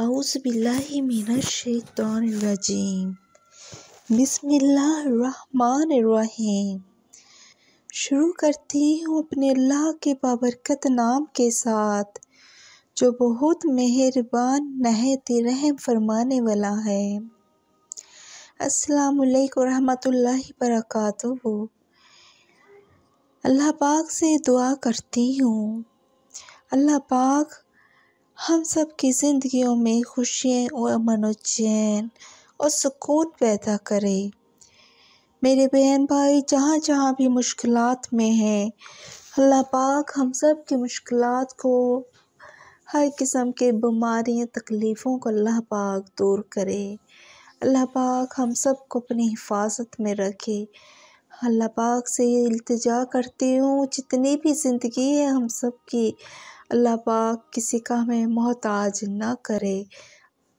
अउज़बिल्लिमिनशैतरजीम बिसमीम शुरू करती हूँ अपने अल्लाह के बाबरकत नाम के साथ जो बहुत मेहरबान नहत रहम फरमाने वाला है अस्सलाम वालेकुम रहमतुल्लाहि वबरकातुहू अल्लाह पाक से दुआ करती हूँ अल्लाह पाक हम सब की ज़िंदगियों में खुशियाँ और अमन और चैन और सुकून पैदा करे मेरे बहन भाई जहाँ जहाँ भी मुश्किल में हैं अल्लाह पाक हम सब की मुश्किल को हर किस्म के बीमारियाँ तकलीफ़ों को अल्लाह पाक दूर करे अल्लाह पाक हम सब को अपनी हिफाजत में रखे अल्लाह पाक से ये इल्तजा करती हूँ जितनी भी ज़िंदगी है हम सब की अल्लाह पाक किसी का हमें मोहताज ना करे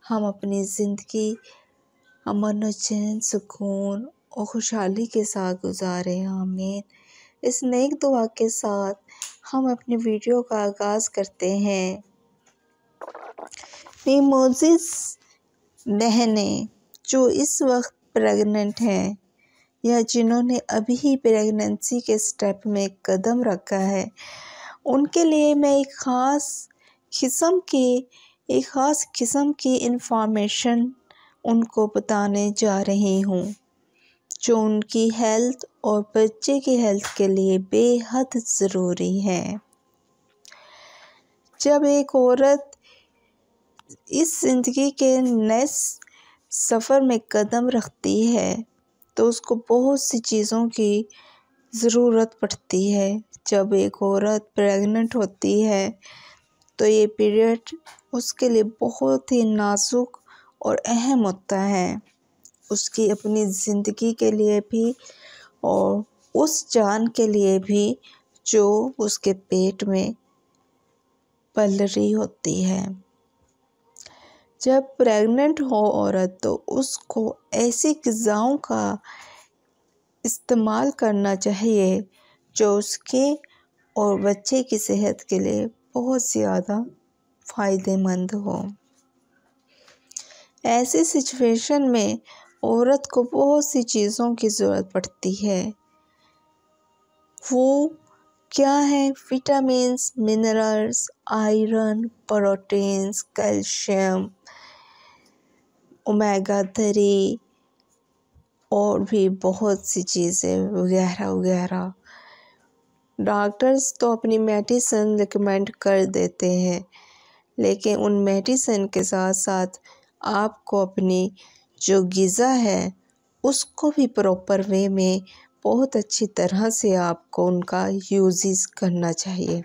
हम अपनी ज़िंदगी अमन चैन सुकून और खुशहाली के साथ गुजारें आमीन इस नेक दुआ के साथ हम अपनी वीडियो का आगाज़ करते हैं मेमोजिस बहने जो इस वक्त प्रेग्नेंट हैं या जिन्होंने अभी ही प्रेगनेंसी के स्टेप में कदम रखा है उनके लिए मैं एक ख़ास किस्म के एक ख़ास किस्म की इंफॉर्मेशन उनको बताने जा रही हूँ जो उनकी हेल्थ और बच्चे की हेल्थ के लिए बेहद ज़रूरी है जब एक औरत इस ज़िंदगी के नए सफ़र में कदम रखती है तो उसको बहुत सी चीज़ों की ज़रूरत पड़ती है जब एक औरत प्रेग्नेंट होती है तो ये पीरियड उसके लिए बहुत ही नाजुक और अहम होता है उसकी अपनी ज़िंदगी के लिए भी और उस जान के लिए भी जो उसके पेट में पल रही होती है जब प्रेग्नेंट हो औरत तो उसको ऐसी गज़ाओं का इस्तेमाल करना चाहिए जो उसके और बच्चे की सेहत के लिए बहुत ज़्यादा फ़ायदेमंद हो ऐसी सिचुएशन में औरत को बहुत सी चीज़ों की ज़रूरत पड़ती है वो क्या है vitamin minerals iron proteins calcium omega three और भी बहुत सी चीज़ें वगैरह वगैरह डॉक्टर्स तो अपनी मेडिसन रिकमेंड कर देते हैं लेकिन उन मेडिसन के साथ साथ आपको अपनी जो गज़ा है उसको भी प्रॉपर वे में बहुत अच्छी तरह से आपको उनका यूज़ करना चाहिए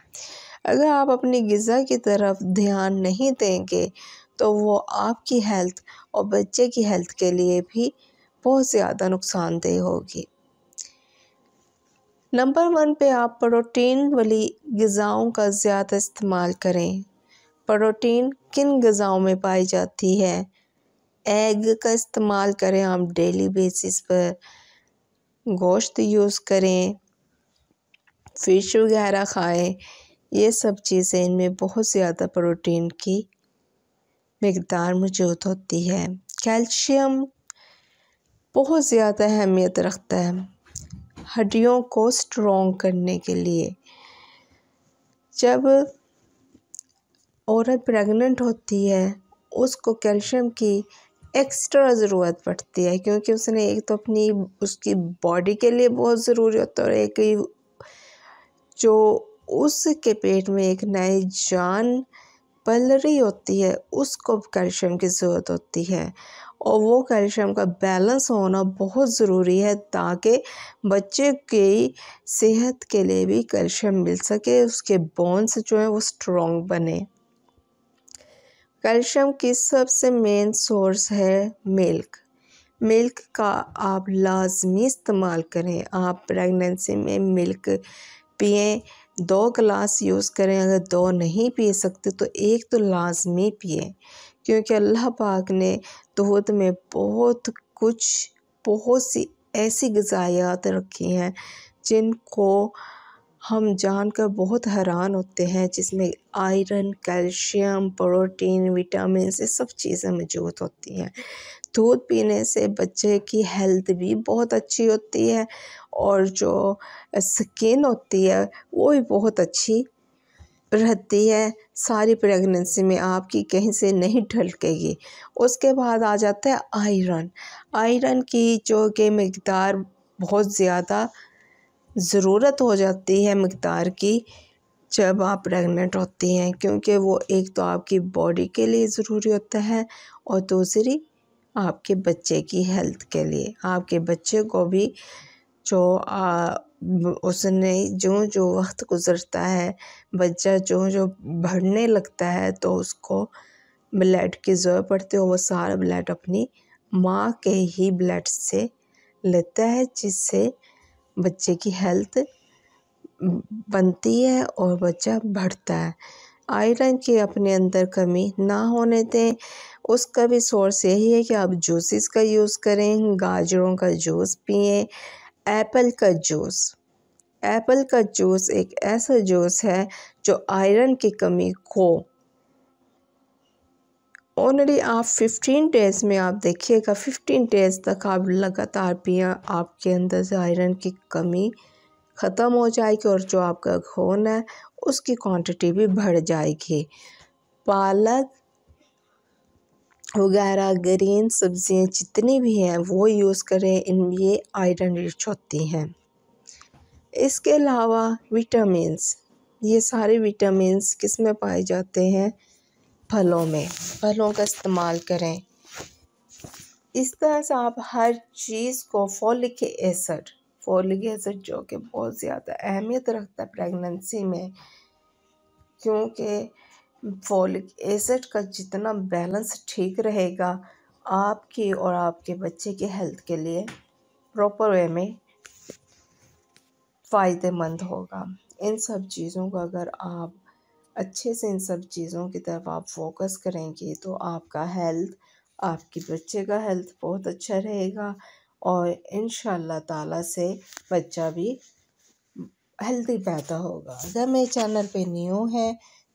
अगर आप अपनी गज़ा की तरफ ध्यान नहीं देंगे तो वो आपकी हेल्थ और बच्चे की हेल्थ के लिए भी बहुत ज़्यादा नुकसानदेह होगी नंबर वन पे आप प्रोटीन वाली गज़ाओं का ज़्यादा इस्तेमाल करें प्रोटीन किन गज़ाओं में पाई जाती है एग का इस्तेमाल करें हम डेली बेसिस पर गोश्त यूज़ करें फ़िश वगैरह खाएं ये सब चीज़ें इनमें बहुत ज़्यादा प्रोटीन की मकदार मौजूद होती है कैल्शियम बहुत ज़्यादा अहमियत रखता है हड्डियों को स्ट्रॉन्ग करने के लिए जब औरत प्रेग्नेंट होती है उसको कैल्शियम की एक्स्ट्रा ज़रूरत पड़ती है क्योंकि उसने एक तो अपनी उसकी बॉडी के लिए बहुत ज़रूरी होता है और एक जो उसके पेट में एक नई जान पलरी होती है उसको कैल्शियम की ज़रूरत होती है और वो कैल्शियम का बैलेंस होना बहुत ज़रूरी है ताकि बच्चे की सेहत के लिए भी कैल्शियम मिल सके उसके बोन्स जो हैं वो स्ट्रॉन्ग बने कैल्शियम की सबसे मेन सोर्स है मिल्क मिल्क का आप लाजमी इस्तेमाल करें आप प्रेगनेंसी में मिल्क पिएं दो गिलास यूज़ करें अगर दो नहीं पी सकते तो एक तो लाजमी पिए क्योंकि अल्लाह पाक ने दूध में बहुत कुछ बहुत सी ऐसी गज़ायात रखी हैं जिनको हम जानकर बहुत हैरान होते हैं जिसमें आयरन कैल्शियम प्रोटीन विटामिन ये सब चीज़ें मौजूद होती हैं दूध पीने से बच्चे की हेल्थ भी बहुत अच्छी होती है और जो स्किन होती है वो भी बहुत अच्छी रहती है सारी प्रेगनेंसी में आपकी कहीं से नहीं ढलकेगी उसके बाद आ जाता है आयरन आयरन की जो कि मकदार बहुत ज़्यादा ज़रूरत हो जाती है मकदार की जब आप प्रेग्नेंट होती हैं क्योंकि वो एक तो आपकी बॉडी के लिए ज़रूरी होता है और दूसरी आपके बच्चे की हेल्थ के लिए आपके बच्चे को भी जो आ, उसने जो जो वक्त गुज़रता है बच्चा जो जो बढ़ने लगता है तो उसको ब्लड की ज़रूरत पड़ती है वो सारा ब्लड अपनी माँ के ही ब्लड से लेता है जिससे बच्चे की हेल्थ बनती है और बच्चा बढ़ता है आयरन के अपने अंदर कमी ना होने दें उसका भी सोर्स यही है कि आप जूसेस का यूज़ करें गाजरों का जूस पिए एप्पल का जूस एप्पल का जूस एक ऐसा जूस है जो आयरन की कमी को ऑलरेडी आप फिफ्टीन डेज़ में आप देखिएगा फिफ्टीन डेज़ तक आप लगातार पिया आपके अंदर से आयरन की कमी ख़त्म हो जाएगी और जो आपका घोन है उसकी क्वांटिटी भी बढ़ जाएगी पालक वगैरह ग्रीन सब्जियां जितनी भी हैं वो यूज़ करें इन ये आयरन रिच होती हैं इसके अलावा विटामिन्स ये सारे विटामिन्स किस में पाए जाते हैं फलों में फलों का इस्तेमाल करें इस तरह से आप हर चीज़ को फॉलिक एसड फॉलिक एसड जो कि बहुत ज़्यादा अहमियत रखता है प्रेगनेंसी में क्योंकि फॉलिक एसड का जितना बैलेंस ठीक रहेगा आपकी और आपके बच्चे के हेल्थ के लिए प्रॉपर वे में फ़ायदेमंद होगा इन सब चीज़ों को अगर आप अच्छे से इन सब चीज़ों की तरफ आप फोकस करेंगे तो आपका हेल्थ आपके बच्चे का हेल्थ बहुत अच्छा रहेगा और इन ताला से बच्चा भी हेल्दी पैदा होगा अगर मेरे चैनल पे न्यू है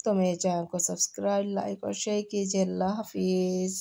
तो मेरे चैनल को सब्सक्राइब लाइक और शेयर कीजिए अल्लाह हाफिज़